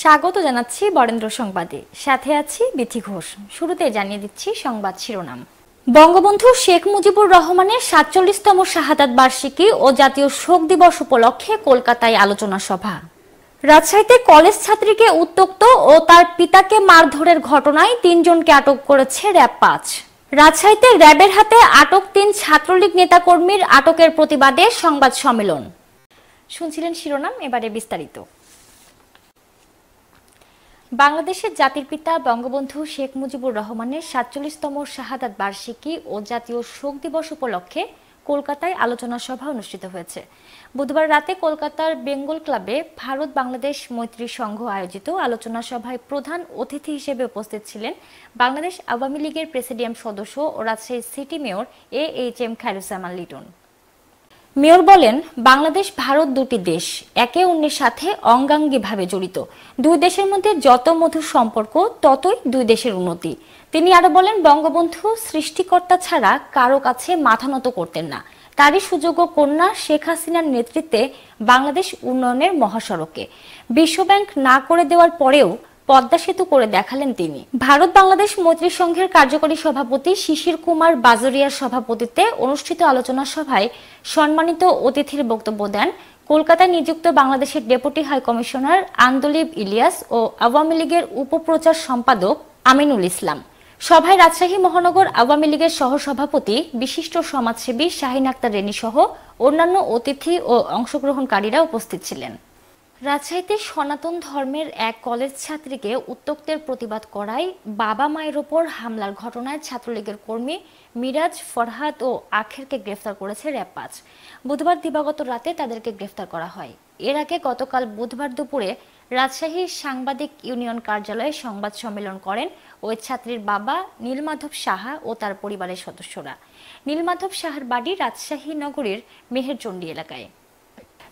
স্বাগত জানাচ্ছি বরেন্দ্র সংবাদে সাথে আছি বিথি ঘোষ শুরুতে জানিয়ে দিচ্ছি সংবাদ শিরোনাম বঙ্গবন্ধু শেখ মুজিবুর রহমানের সাতচল্লিশতম শাহাদাত বার্ষিকী ও জাতীয় শোক দিবস উপলক্ষে কলকাতায় আলোচনা সভা রাজশাহীতে কলেজ ছাত্রীকে উত্তক্ত ও তার পিতাকে মারধরের ঘটনায় তিনজনকে আটক করেছে র্যাব পাঁচ রাজশাহীতে র্যাবের হাতে আটক তিন ছাত্রলীগ নেতাকর্মীর আটকের প্রতিবাদে সংবাদ সম্মেলন শুনছিলেন শিরোনাম এবারে বিস্তারিত বাংলাদেশের জাতির পিতা বঙ্গবন্ধু শেখ মুজিবুর রহমানের সাতচল্লিশতম শাহাদাত বার্ষিকী ও জাতীয় শোক দিবস উপলক্ষে কলকাতায় আলোচনা সভা অনুষ্ঠিত হয়েছে বুধবার রাতে কলকাতার বেঙ্গল ক্লাবে ভারত বাংলাদেশ মৈত্রী সংঘ আয়োজিত আলোচনা সভায় প্রধান অতিথি হিসেবে উপস্থিত ছিলেন বাংলাদেশ আওয়ামী লীগের প্রেসিডিয়াম সদস্য ও Rajshahi city mayor A H M Khairuzzaman Liton mayor বলেন বাংলাদেশ ভারত দুটি দেশ একে অন্যের সাথে অঙ্গাঙ্গিভাবে জড়িত দুই দেশের মধ্যে যত মধুর সম্পর্ক ততই দুই দেশের উন্নতি তিনি আরো বলেন বঙ্গবন্ধু সৃষ্টিকর্তা ছাড়া কারো কাছে মাথা নত করতেন না তারই সুযোগ্য কন্যা শেখ হাসিনার নেতৃত্বে বাংলাদেশ উন্নয়নের মহাসড়কে বিশ্বব্যাংক না করে দেওয়ার পরেও পদ্মা সেতু করে দেখালেন তিনি ভারত বাংলাদেশ মৈত্রী সংঘের কার্যকরী সভাপতি শিশির কুমার বাজরিয়ার সভাপতিত্বে অনুষ্ঠিত আলোচনা সভায় সম্মানিত অতিথির বক্তব্য দেন কলকাতায় নিযুক্ত বাংলাদেশের deputy high commissioner Andalib Elias ও আওয়ামী লীগের উপপ্রচার সম্পাদক আমিনুল ইসলাম সভায় রাজশাহী মহানগর আওয়ামী লীগের সহসভাপতি বিশিষ্ট সমাজসেবী শাহিন আক্তার রেনি সহ অন্যান্য অতিথি ও অংশগ্রহণকারীরা উপস্থিত ছিলেন রাজশাহীতে সনাতন ধর্মের এক কলেজ ছাত্রীকে উত্তক্তের প্রতিবাদ করায় বাবা মায়ের ওপর হামলার ঘটনায় ছাত্রলীগের কর্মী মিরাজ ফরহাদ ও আখেরকে গ্রেফতার করেছে র্যাপাজ বুধবার দিবাগত রাতে তাদেরকে গ্রেফতার করা হয় এর আগে গতকাল বুধবার দুপুরে রাজশাহীর সাংবাদিক ইউনিয়ন কার্যালয়ে সংবাদ সম্মেলন করেন ওই ছাত্রীর বাবা নীলমাধব সাহা ও তার পরিবারের সদস্যরা নীলমাধব সাহার বাড়ি রাজশাহী নগরীর মেহেরচণ্ডী এলাকায়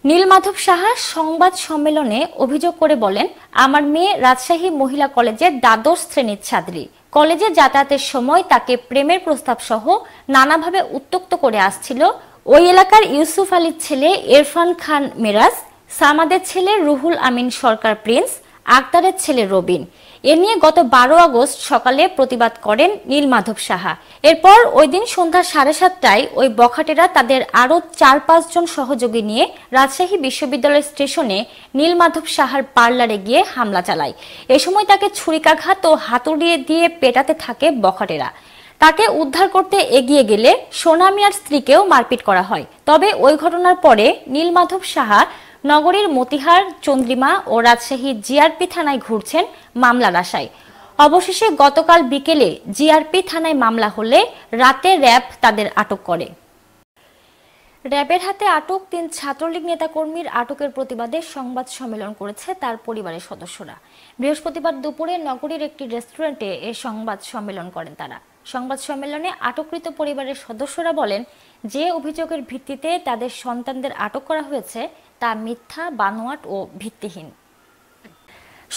নীলমাধব সাহা সংবাদ সম্মেলনে অভিযোগ করে বলেন আমার মেয়ে রাজশাহী মহিলা কলেজে দ্বাদশ শ্রেণীর ছাত্রী কলেজে যাতায়াতের সময় তাকে প্রেমের প্রস্তাব সহ নানাভাবে উত্তক্ত করে আসছিল ওই এলাকার ইউসুফ আলীর ছেলে এরফান খান মেরাজ সামাদের ছেলে রুহুল আমিন সরকার প্রিন্স আক্তারের ছেলে রবিন এ নিয়ে গত বারো আগস্ট সকালে প্রতিবাদ করেন নীলমাধব সাহা এরপর ওই দিন সন্ধ্যা সাড়ে সাতটায় ওই বখাটেরা তাদের আরও চার পাঁচজন সহযোগী নিয়ে রাজশাহী বিশ্ববিদ্যালয় স্টেশনে নীলমাধব সাহার পার্লারে গিয়ে হামলা চালায় এ সময় তাকে ছুরিকাঘাত ও হাতুড়িয়ে দিয়ে পেটাতে থাকে বখাটেরা তাকে উদ্ধার করতে এগিয়ে গেলে সোনা মিয়ার স্ত্রীকেও মারপিট করা হয় তবে ওই ঘটনার পরে নীলমাধব সাহা নগরীর মতিহার চন্দ্রিমা ও রাজশাহী জিআরপি থানায় ঘুরছেন মামলার আশায় অবশেষে গতকাল বিকেলে জিআরপি থানায় মামলা হলে রাতে র্যাব তাদের আটক করে র্যাবের হাতে আটক তিন ছাত্রলীগ নেতাকর্মীর আটকের প্রতিবাদে সংবাদ সম্মেলন করেছে তার পরিবারের সদস্যরা বৃহস্পতিবার দুপুরে নগরীর একটি রেস্টুরেন্টে এ সংবাদ সম্মেলন করেন তারা সংবাদ সম্মেলনে আটককৃত পরিবারের সদস্যরা বলেন যে অভিযোগের ভিত্তিতে তাদের সন্তানদের আটক করা হয়েছে তা মিথ্যা বানোয়াট ও ভিত্তিহীন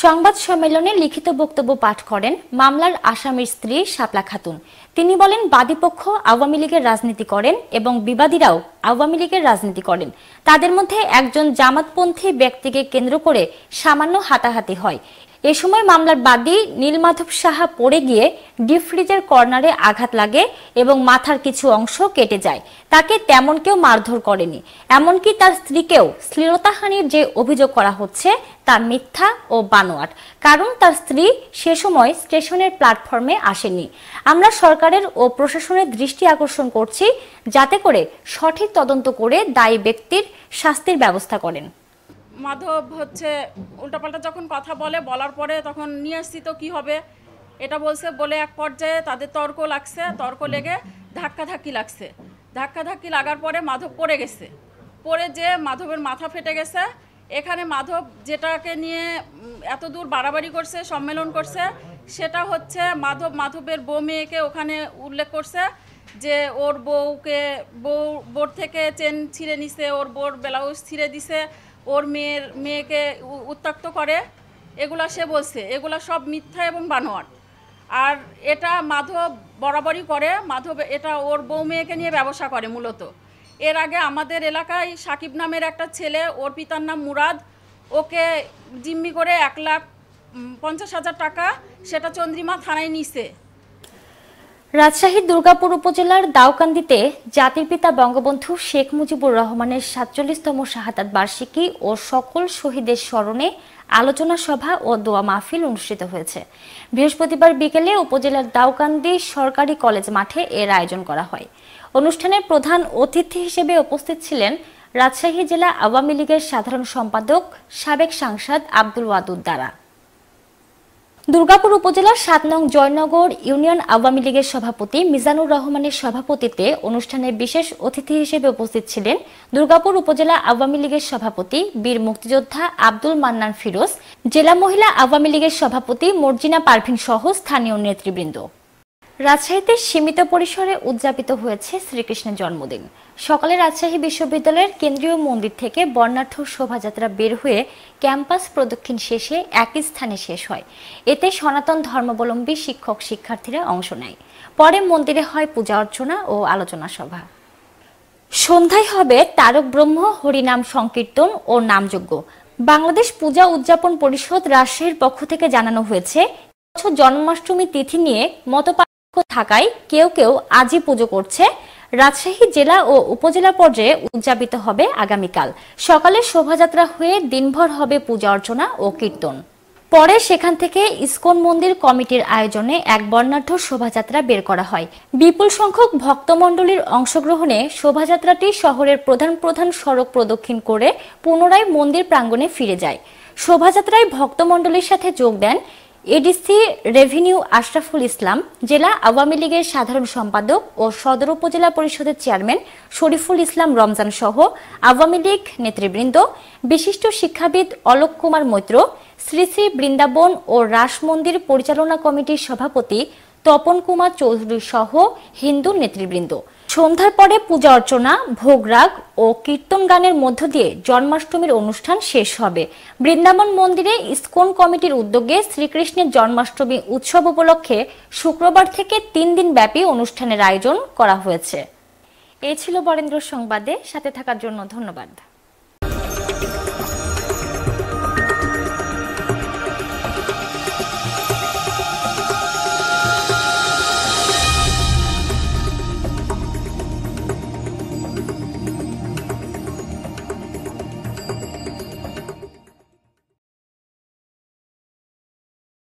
সংবাদ সম্মেলনে লিখিত বক্তব্য পাঠ করেন মামলার আসামির স্ত্রী শাপলা খাতুন তিনি বলেন বাদীপক্ষ আওয়ামী লীগের রাজনীতি করেন এবং বিবাদীরাও আওয়ামী লীগের রাজনীতি করেন তাদের মধ্যে একজন জামাতপন্থী ব্যক্তিকে কেন্দ্র করে সামান্য হাতাহাতি হয় এ সময় মামলার বাদী নীলমাধব সাহা পড়ে গিয়ে ডিপ ফ্রিজের কর্নারে আঘাত লাগে এবং মাথার কিছু অংশ কেটে যায় তাকে তেমন কেউ মারধর করেনি এমনকি তার স্ত্রীকেও শ্লীলতাহানির যে অভিযোগ করা হচ্ছে তা মিথ্যা ও বানোয়াট কারণ তার স্ত্রী সে সময় স্টেশনের প্ল্যাটফর্মে আসেনি আমরা সরকারের ও প্রশাসনের দৃষ্টি আকর্ষণ করছি যাতে করে সঠিক তদন্ত করে দায়ী ব্যক্তির শাস্তির ব্যবস্থা করেন মাধব হচ্ছে উল্টাপাল্টা যখন কথা বলে বলার পরে তখন নিয়ে আসছি তো কী হবে এটা বলছে বলে এক পর্যায়ে তাদের তর্ক লাগছে তর্ক লেগে ধাক্কাধাক্কি লাগছে ধাক্কাধাক্কি লাগার পরে মাধব পড়ে গেছে পড়ে যে মাধবের মাথা ফেটে গেছে এখানে মাধব যেটাকে নিয়ে এত দূর বাড়াবাড়ি করছে সম্মেলন করছে সেটা হচ্ছে মাধব মাধবের বউ মেয়েকে ওখানে উল্লেখ করছে যে ওর বউকে বউ বোর থেকে চেন ছিঁড়ে নিছে ওর বোর ব্লাউজ ছিঁড়ে দিছে ওর মেয়ের মেয়েকে উত্তক্ত করে এগুলা সে বলছে এগুলা সব মিথ্যা এবং বানোয়ার আর এটা মাধব বরাবরই করে মাধব এটা ওর বউ মেয়েকে নিয়ে ব্যবসা করে মূলত এর আগে আমাদের এলাকায় সাকিব নামের একটা ছেলে ওর পিতার নাম মুরাদ ওকে জিম্মি করে এক লাখ পঞ্চাশ হাজার টাকা সেটা চন্দ্রিমা থানায় নিছে রাজশাহীর দুর্গাপুর উপজেলার দাউকান্দিতে জাতির পিতা বঙ্গবন্ধু শেখ মুজিবুর রহমানের সাতচল্লিশতম শাহাদাত বার্ষিকী ও সকল শহীদের স্মরণে আলোচনা সভা ও দোয়া মাহফিল অনুষ্ঠিত হয়েছে বৃহস্পতিবার বিকেলে উপজেলার দাউকান্দি সরকারি কলেজ মাঠে এর আয়োজন করা হয় অনুষ্ঠানে প্রধান অতিথি হিসেবে উপস্থিত ছিলেন রাজশাহী জেলা আওয়ামী লীগের সাধারণ সম্পাদক সাবেক সাংসদ আব্দুল ওয়াদুদ দ্বারা দুর্গাপুর উপজেলার সাত নং জয়নগর ইউনিয়ন আওয়ামী লীগের সভাপতি মিজানুর রহমানের সভাপতিত্বে অনুষ্ঠানে বিশেষ অতিথি হিসেবে উপস্থিত ছিলেন দুর্গাপুর উপজেলা আওয়ামী লীগের সভাপতি বীর মুক্তিযোদ্ধা আব্দুল মান্নান ফিরোজ জেলা মহিলা আওয়ামী লীগের সভাপতি মর্জিনা পারভিন সহ স্থানীয় নেতৃবৃন্দ রাজশাহীতে সীমিত পরিসরে উদযাপিত হয়েছে শ্রীকৃষ্ণের জন্মদিন সকালে রাজশাহী বিশ্ববিদ্যালয়ের কেন্দ্রীয় মন্দির থেকে বর্ণাঢ্য শোভাযাত্রা বের হয়ে ক্যাম্পাস প্রদক্ষিণ শেষে একই স্থানে শেষ হয় এতে সনাতন ধর্মাবলম্বী শিক্ষক শিক্ষার্থীরা অংশ নেয় পরে মন্দিরে হয় পূজা অর্চনা ও আলোচনা সভা সন্ধ্যায় হবে তারক ব্রহ্ম হরিনাম সংকীর্তন ও নামযজ্ঞ বাংলাদেশ পূজা উদযাপন পরিষদ রাজশাহীর পক্ষ থেকে জানানো হয়েছে বছর জন্মাষ্টমী তিথি নিয়ে মতপাত থাকায় কেউ কেউ আজই পুজো করছে রাজশাহী জেলা ও উপজেলা পর্যায়ে উদযাপিত হবে আগামীকাল সকালে শোভাযাত্রা হয়ে দিনভর হবে পূজা অর্চনা ও কীর্তন পরে সেখান থেকে ইস্কন মন্দির কমিটির আয়োজনে এক বর্ণাঢ্য শোভাযাত্রা বের করা হয় বিপুল সংখ্যক ভক্তমণ্ডলীর অংশগ্রহণে শোভাযাত্রাটি শহরের প্রধান প্রধান সড়ক প্রদক্ষিণ করে পুনরায় মন্দির প্রাঙ্গণে ফিরে যায় শোভাযাত্রায় ভক্তমণ্ডলীর সাথে যোগ দেন এডিসি রেভিনিউ আশরাফুল ইসলাম জেলা আওয়ামী লীগের সাধারণ সম্পাদক ও সদর উপজেলা পরিষদের চেয়ারম্যান শরীফুল ইসলাম রমজান সহ আওয়ামী লীগ নেতৃবৃন্দ বিশিষ্ট শিক্ষাবিদ অলোক কুমার মৈত্র শ্রী শ্রী বৃন্দাবন ও রাস মন্দির পরিচালনা কমিটির সভাপতি তপন কুমার চৌধুরী সহ হিন্দু নেতৃবৃন্দ সন্ধ্যার পরে পূজা অর্চনা ভোগরাগ ও কীর্তন গানের মধ্য দিয়ে জন্মাষ্টমীর অনুষ্ঠান শেষ হবে বৃন্দাবন মন্দিরে ইস্কন কমিটির উদ্যোগে শ্রীকৃষ্ণের জন্মাষ্টমী উৎসব উপলক্ষে শুক্রবার থেকে তিন দিন ব্যাপী অনুষ্ঠানের আয়োজন করা হয়েছে এই ছিল বরেন্দ্র সংবাদে সাথে থাকার জন্য ধন্যবাদ